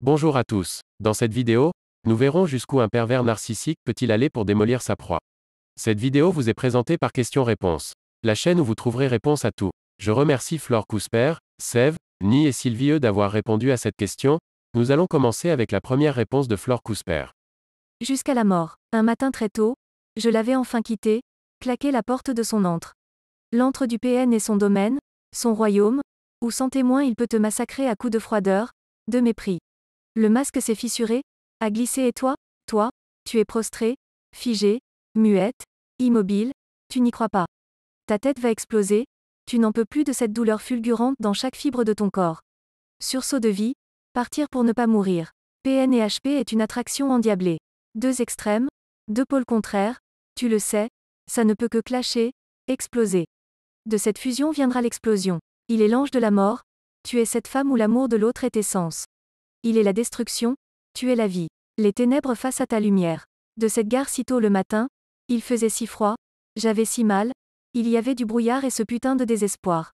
Bonjour à tous. Dans cette vidéo, nous verrons jusqu'où un pervers narcissique peut-il aller pour démolir sa proie. Cette vidéo vous est présentée par Questions-Réponses, la chaîne où vous trouverez réponse à tout. Je remercie Flore Cousper, Sève, Ni et Sylvie e d'avoir répondu à cette question. Nous allons commencer avec la première réponse de Flore Cousper. Jusqu'à la mort. Un matin très tôt, je l'avais enfin quitté, claqué la porte de son antre. L'antre du PN est son domaine, son royaume, où sans témoin il peut te massacrer à coups de froideur, de mépris. Le masque s'est fissuré, a glissé et toi, toi, tu es prostré, figé, muette, immobile, tu n'y crois pas. Ta tête va exploser, tu n'en peux plus de cette douleur fulgurante dans chaque fibre de ton corps. Sursaut de vie, partir pour ne pas mourir. PN et HP est une attraction endiablée. Deux extrêmes, deux pôles contraires, tu le sais, ça ne peut que clasher, exploser. De cette fusion viendra l'explosion. Il est l'ange de la mort, tu es cette femme où l'amour de l'autre est essence. Il est la destruction, tu es la vie. Les ténèbres face à ta lumière. De cette gare si tôt le matin, il faisait si froid, j'avais si mal, il y avait du brouillard et ce putain de désespoir.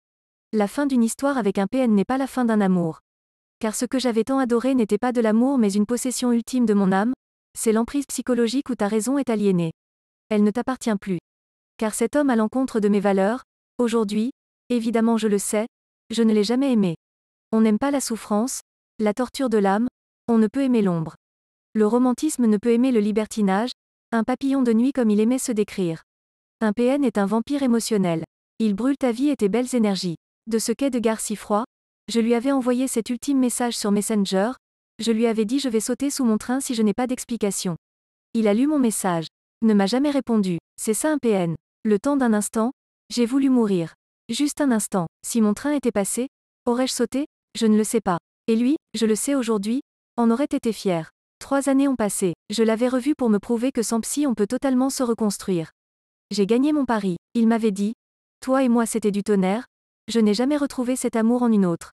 La fin d'une histoire avec un PN n'est pas la fin d'un amour. Car ce que j'avais tant adoré n'était pas de l'amour mais une possession ultime de mon âme, c'est l'emprise psychologique où ta raison est aliénée. Elle ne t'appartient plus. Car cet homme à l'encontre de mes valeurs, aujourd'hui, évidemment je le sais, je ne l'ai jamais aimé. On n'aime pas la souffrance, la torture de l'âme, on ne peut aimer l'ombre. Le romantisme ne peut aimer le libertinage, un papillon de nuit comme il aimait se décrire. Un PN est un vampire émotionnel. Il brûle ta vie et tes belles énergies. De ce qu'est de gare si froid, je lui avais envoyé cet ultime message sur Messenger, je lui avais dit je vais sauter sous mon train si je n'ai pas d'explication. Il a lu mon message. Ne m'a jamais répondu. C'est ça un PN. Le temps d'un instant, j'ai voulu mourir. Juste un instant. Si mon train était passé, aurais-je sauté Je ne le sais pas. Et lui, je le sais aujourd'hui, en aurait été fier. Trois années ont passé, je l'avais revu pour me prouver que sans psy on peut totalement se reconstruire. J'ai gagné mon pari, il m'avait dit, toi et moi c'était du tonnerre, je n'ai jamais retrouvé cet amour en une autre.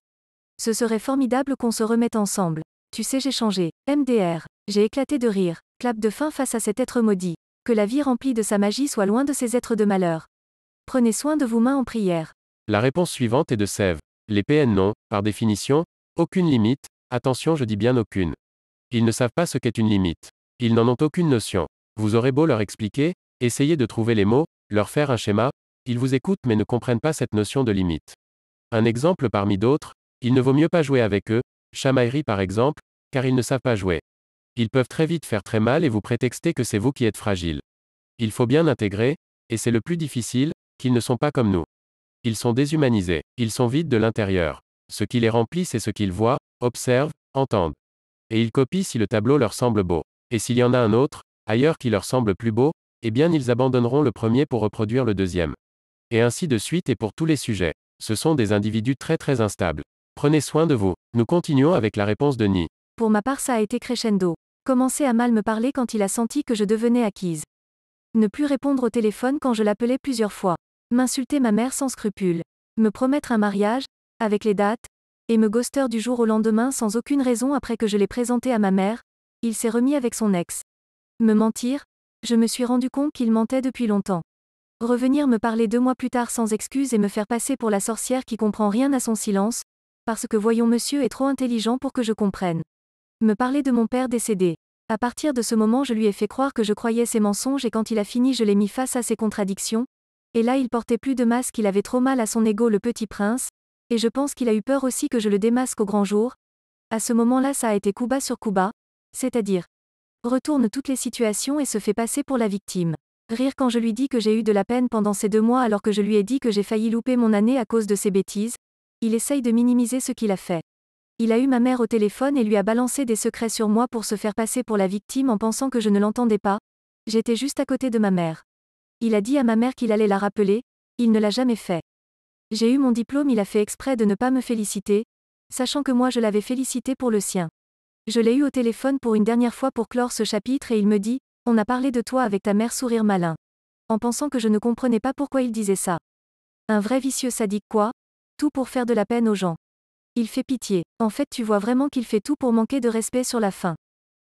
Ce serait formidable qu'on se remette ensemble. Tu sais j'ai changé, MDR, j'ai éclaté de rire, clap de fin face à cet être maudit, que la vie remplie de sa magie soit loin de ces êtres de malheur. Prenez soin de vos mains en prière. La réponse suivante est de Sève. Les PN non, par définition, aucune limite, attention je dis bien aucune. Ils ne savent pas ce qu'est une limite. Ils n'en ont aucune notion. Vous aurez beau leur expliquer, essayer de trouver les mots, leur faire un schéma, ils vous écoutent mais ne comprennent pas cette notion de limite. Un exemple parmi d'autres, il ne vaut mieux pas jouer avec eux, chamaillerie par exemple, car ils ne savent pas jouer. Ils peuvent très vite faire très mal et vous prétexter que c'est vous qui êtes fragile. Il faut bien intégrer, et c'est le plus difficile, qu'ils ne sont pas comme nous. Ils sont déshumanisés, ils sont vides de l'intérieur ce qui les remplit c'est ce qu'ils voient, observent, entendent. Et ils copient si le tableau leur semble beau. Et s'il y en a un autre, ailleurs qui leur semble plus beau, eh bien ils abandonneront le premier pour reproduire le deuxième. Et ainsi de suite et pour tous les sujets. Ce sont des individus très très instables. Prenez soin de vous. Nous continuons avec la réponse de Ni. Pour ma part ça a été crescendo. Commencer à mal me parler quand il a senti que je devenais acquise. Ne plus répondre au téléphone quand je l'appelais plusieurs fois. M'insulter ma mère sans scrupule. Me promettre un mariage, avec les dates, et me ghoster du jour au lendemain sans aucune raison après que je l'ai présenté à ma mère, il s'est remis avec son ex. Me mentir Je me suis rendu compte qu'il mentait depuis longtemps. Revenir me parler deux mois plus tard sans excuse et me faire passer pour la sorcière qui comprend rien à son silence, parce que voyons monsieur est trop intelligent pour que je comprenne. Me parler de mon père décédé. À partir de ce moment je lui ai fait croire que je croyais ses mensonges et quand il a fini je l'ai mis face à ses contradictions, et là il portait plus de masque il avait trop mal à son ego le petit prince, et je pense qu'il a eu peur aussi que je le démasque au grand jour. À ce moment-là, ça a été kuba sur coup c'est-à-dire retourne toutes les situations et se fait passer pour la victime. Rire quand je lui dis que j'ai eu de la peine pendant ces deux mois alors que je lui ai dit que j'ai failli louper mon année à cause de ses bêtises, il essaye de minimiser ce qu'il a fait. Il a eu ma mère au téléphone et lui a balancé des secrets sur moi pour se faire passer pour la victime en pensant que je ne l'entendais pas, j'étais juste à côté de ma mère. Il a dit à ma mère qu'il allait la rappeler, il ne l'a jamais fait. J'ai eu mon diplôme, il a fait exprès de ne pas me féliciter, sachant que moi je l'avais félicité pour le sien. Je l'ai eu au téléphone pour une dernière fois pour clore ce chapitre et il me dit, on a parlé de toi avec ta mère sourire malin. En pensant que je ne comprenais pas pourquoi il disait ça. Un vrai vicieux sadique quoi Tout pour faire de la peine aux gens. Il fait pitié. En fait tu vois vraiment qu'il fait tout pour manquer de respect sur la fin.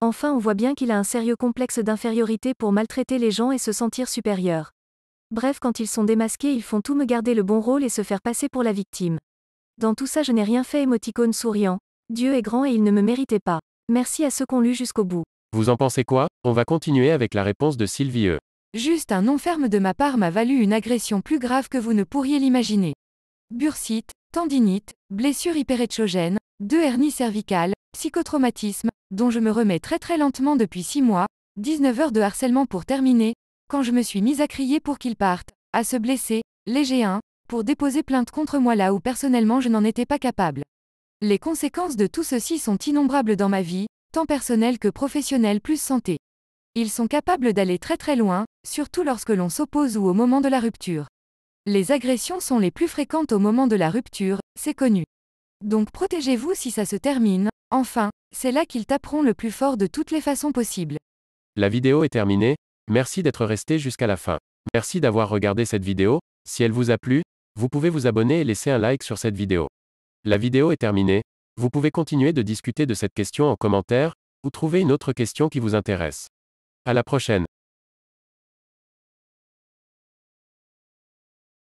Enfin on voit bien qu'il a un sérieux complexe d'infériorité pour maltraiter les gens et se sentir supérieur. Bref, quand ils sont démasqués, ils font tout me garder le bon rôle et se faire passer pour la victime. Dans tout ça, je n'ai rien fait, émoticône souriant. Dieu est grand et il ne me méritait pas. Merci à ceux qu'on lu jusqu'au bout. Vous en pensez quoi On va continuer avec la réponse de Sylvie E. Juste un non ferme de ma part m'a valu une agression plus grave que vous ne pourriez l'imaginer. Bursite, tendinite, blessure hyperéchogène, deux hernies cervicales, psychotraumatisme, dont je me remets très très lentement depuis 6 mois, 19 heures de harcèlement pour terminer, quand je me suis mise à crier pour qu'ils partent, à se blesser, léger un, pour déposer plainte contre moi là où personnellement je n'en étais pas capable. Les conséquences de tout ceci sont innombrables dans ma vie, tant personnelle que professionnelle plus santé. Ils sont capables d'aller très très loin, surtout lorsque l'on s'oppose ou au moment de la rupture. Les agressions sont les plus fréquentes au moment de la rupture, c'est connu. Donc protégez-vous si ça se termine, enfin, c'est là qu'ils taperont le plus fort de toutes les façons possibles. La vidéo est terminée, Merci d'être resté jusqu'à la fin. Merci d'avoir regardé cette vidéo. Si elle vous a plu, vous pouvez vous abonner et laisser un like sur cette vidéo. La vidéo est terminée. Vous pouvez continuer de discuter de cette question en commentaire, ou trouver une autre question qui vous intéresse. À la prochaine.